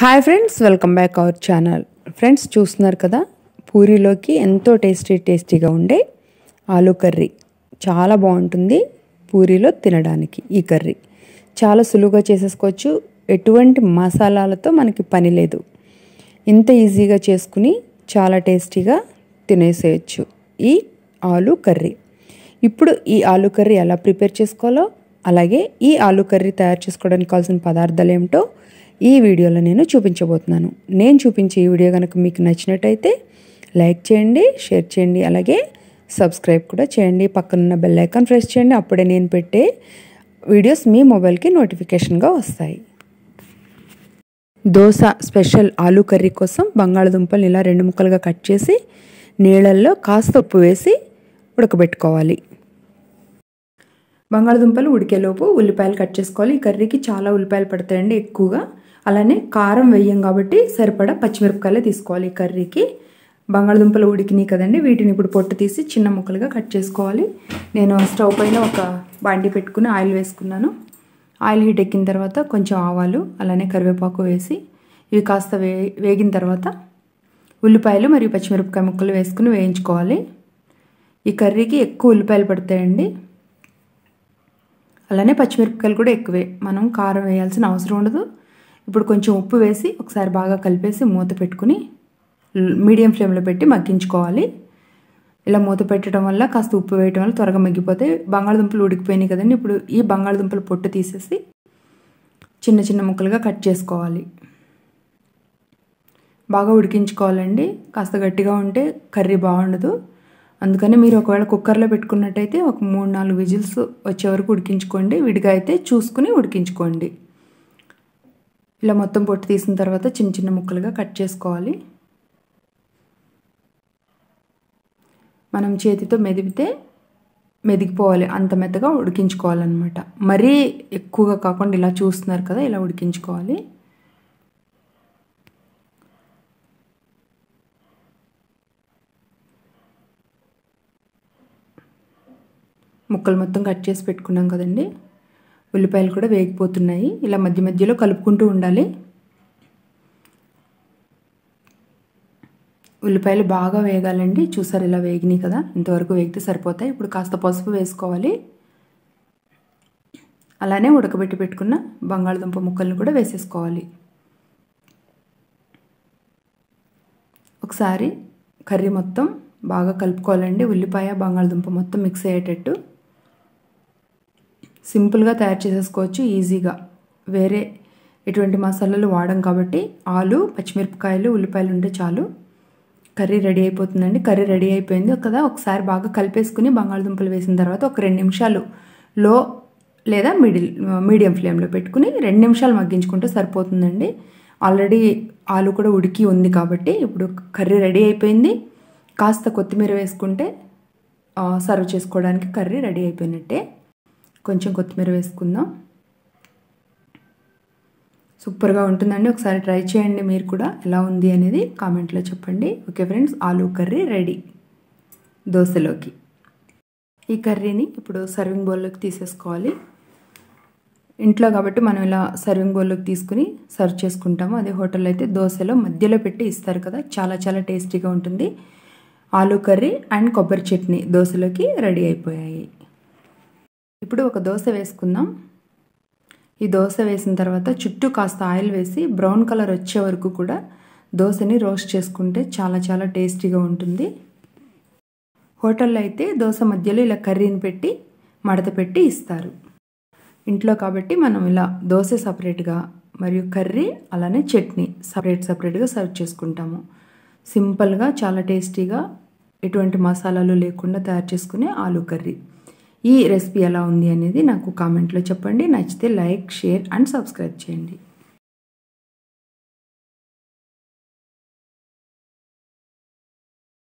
hi friends welcome back our channel friends చూస్తున్నారు కదా పూరీలోకి ఎంతో టేస్టీ టేస్టీగా ఉండే ఆలూ కర్రీ చాలా బాగుంటుంది పూరీలో తినడానికి ఈ కర్రీ చాలా సులువుగా చేసేసుకోవచ్చు ఎటువంటి మసాలాలతో మనకి పని లేదు ఇంత ఈజీగా చేసుకుని చాలా టేస్టీగా తినేసేయచ్చు ఈ ఆలూ కర్రీ ఇప్పుడు ఈ ఆలూ కర్రీ ఎలా ప్రిపేర్ చేసుకోవాలో అలాగే ఈ ఆలూ కర్రీ తయారు చేసుకోవడానికి కావాల్సిన పదార్థాలు ఏమిటో ఈ వీడియోలో నేను చూపించబోతున్నాను నేను చూపించే ఈ వీడియో కనుక మీకు నచ్చినట్టయితే లైక్ చేయండి షేర్ చేయండి అలాగే సబ్స్క్రైబ్ కూడా చేయండి పక్కనున్న బెల్ ఐకాన్ ప్రెస్ చేయండి అప్పుడే నేను పెట్టే వీడియోస్ మీ మొబైల్కి నోటిఫికేషన్గా వస్తాయి దోశ స్పెషల్ ఆలూ కర్రీ కోసం బంగాళదుంపలు ఇలా రెండు ముక్కలుగా కట్ చేసి నీళ్ళల్లో కాస్త ఉప్పు వేసి ఉడకబెట్టుకోవాలి బంగాళదుంపలు ఉడికేలోపు ఉల్లిపాయలు కట్ చేసుకోవాలి ఈ కర్రీకి చాలా ఉల్లిపాయలు పడతాయండి ఎక్కువగా అలానే కారం వేయం కాబట్టి సరిపడా పచ్చిమిరపకాయలే తీసుకోవాలి కర్రీకి బంగాళదుంపలు ఉడికినాయి కదండి వీటిని ఇప్పుడు పొట్టు తీసి చిన్న ముక్కలుగా కట్ చేసుకోవాలి నేను స్టవ్ పైన ఒక బాండి పెట్టుకుని ఆయిల్ వేసుకున్నాను ఆయిల్ హీట్ ఎక్కిన తర్వాత కొంచెం ఆవాలు అలానే కరివేపాకు వేసి ఇవి కాస్త వే వేగిన తర్వాత ఉల్లిపాయలు మరియు పచ్చిమిరపకాయ ముక్కలు వేసుకుని వేయించుకోవాలి ఈ కర్రీకి ఎక్కువ ఉల్లిపాయలు పడతాయండి అలానే పచ్చిమిరపకాయలు కూడా ఎక్కువే మనం కారం వేయాల్సిన అవసరం ఉండదు ఇప్పుడు కొంచెం ఉప్పు వేసి ఒకసారి బాగా కలిపేసి మూత పెట్టుకుని మీడియం ఫ్లేమ్లో పెట్టి మగ్గించుకోవాలి ఇలా మూత పెట్టడం వల్ల కాస్త ఉప్పు వేయటం వల్ల త్వరగా మగ్గిపోతే బంగాళదుంపలు ఉడికిపోయినాయి కదండి ఇప్పుడు ఈ బంగాళదుంపల పొట్టు తీసేసి చిన్న చిన్న ముక్కలుగా కట్ చేసుకోవాలి బాగా ఉడికించుకోవాలండి కాస్త గట్టిగా ఉంటే కర్రీ బాగుండదు అందుకని మీరు ఒకవేళ కుక్కర్లో పెట్టుకున్నట్టయితే ఒక మూడు నాలుగు విజిల్స్ వచ్చే వరకు ఉడికించుకోండి విడిగా అయితే చూసుకుని ఉడికించుకోండి ఇలా మొత్తం పొట్టు తీసిన తర్వాత చిన్న చిన్న ముక్కలుగా కట్ చేసుకోవాలి మనం చేతితో మెదిపితే మెదిగిపోవాలి అంత మెత్తగా ఉడికించుకోవాలన్నమాట మరీ ఎక్కువగా కాకుండా ఇలా చూస్తున్నారు కదా ఇలా ఉడికించుకోవాలి ముక్కలు మొత్తం కట్ చేసి పెట్టుకున్నాం కదండి ఉల్లిపాయలు కూడా వేగిపోతున్నాయి ఇలా మధ్య మధ్యలో కలుపుకుంటూ ఉండాలి ఉల్లిపాయలు బాగా వేగాలండి చూసారు ఇలా వేగినాయి కదా ఇంతవరకు వేగితే సరిపోతాయి ఇప్పుడు కాస్త పసుపు వేసుకోవాలి అలానే ఉడకబెట్టి పెట్టుకున్న బంగాళదుంప ముక్కలను కూడా వేసేసుకోవాలి ఒకసారి కర్రీ మొత్తం బాగా కలుపుకోవాలండి ఉల్లిపాయ బంగాళదుంప మొత్తం మిక్స్ అయ్యేటట్టు సింపుల్గా తయారు చేసేసుకోవచ్చు ఈజీగా వేరే ఎటువంటి మసాలాలు వాడం కాబట్టి ఆలు పచ్చిమిరపకాయలు ఉల్లిపాయలు ఉంటే చాలు కర్రీ రెడీ అయిపోతుందండి కర్రీ రెడీ అయిపోయింది కదా ఒకసారి బాగా కలిపేసుకుని బంగాళదుంపలు వేసిన తర్వాత ఒక రెండు నిమిషాలు లో లేదా మిడిల్ మీడియం ఫ్లేమ్లో పెట్టుకుని రెండు నిమిషాలు మగ్గించుకుంటే సరిపోతుందండి ఆల్రెడీ ఆలు కూడా ఉడికి ఉంది కాబట్టి ఇప్పుడు కర్రీ రెడీ అయిపోయింది కాస్త కొత్తిమీర వేసుకుంటే సర్వ్ చేసుకోవడానికి కర్రీ రెడీ అయిపోయినట్టే కొంచెం కొత్తిమీర వేసుకుందాం సూపర్గా ఉంటుందండి ఒకసారి ట్రై చేయండి మీరు కూడా ఎలా ఉంది అనేది కామెంట్లో చెప్పండి okay friends aloo curry ready దోశలోకి ఈ కర్రీని ఇప్పుడు సర్వింగ్ బౌల్లోకి తీసేసుకోవాలి ఇంట్లో కాబట్టి మనం ఇలా సర్వింగ్ బౌల్లోకి తీసుకుని సర్వ్ చేసుకుంటాము అదే హోటల్లో అయితే దోశలో మధ్యలో పెట్టి ఇస్తారు కదా చాలా చాలా టేస్టీగా ఉంటుంది ఆలూ కర్రీ అండ్ కొబ్బరి చట్నీ దోశలోకి రెడీ అయిపోయాయి ఇప్పుడు ఒక దోశ వేసుకుందాం ఈ దోశ వేసిన తర్వాత చుట్టూ కాస్త ఆయిల్ వేసి బ్రౌన్ కలర్ వచ్చే వరకు కూడా దోశని రోస్ట్ చేసుకుంటే చాలా చాలా టేస్టీగా ఉంటుంది హోటల్లో అయితే దోశ మధ్యలో ఇలా కర్రీని పెట్టి మడత పెట్టి ఇస్తారు ఇంట్లో కాబట్టి మనం ఇలా దోశ సపరేట్గా మరియు కర్రీ అలానే చట్నీ సపరేట్ సపరేట్గా సర్వ్ చేసుకుంటాము సింపుల్గా చాలా టేస్టీగా ఎటువంటి మసాలాలు లేకుండా తయారు చేసుకునే ఆలూ కర్రీ ఈ రెసిపీ ఎలా ఉంది అనేది నాకు కామెంట్లో చెప్పండి నచ్చితే లైక్ షేర్ అండ్ సబ్స్క్రైబ్ చేయండి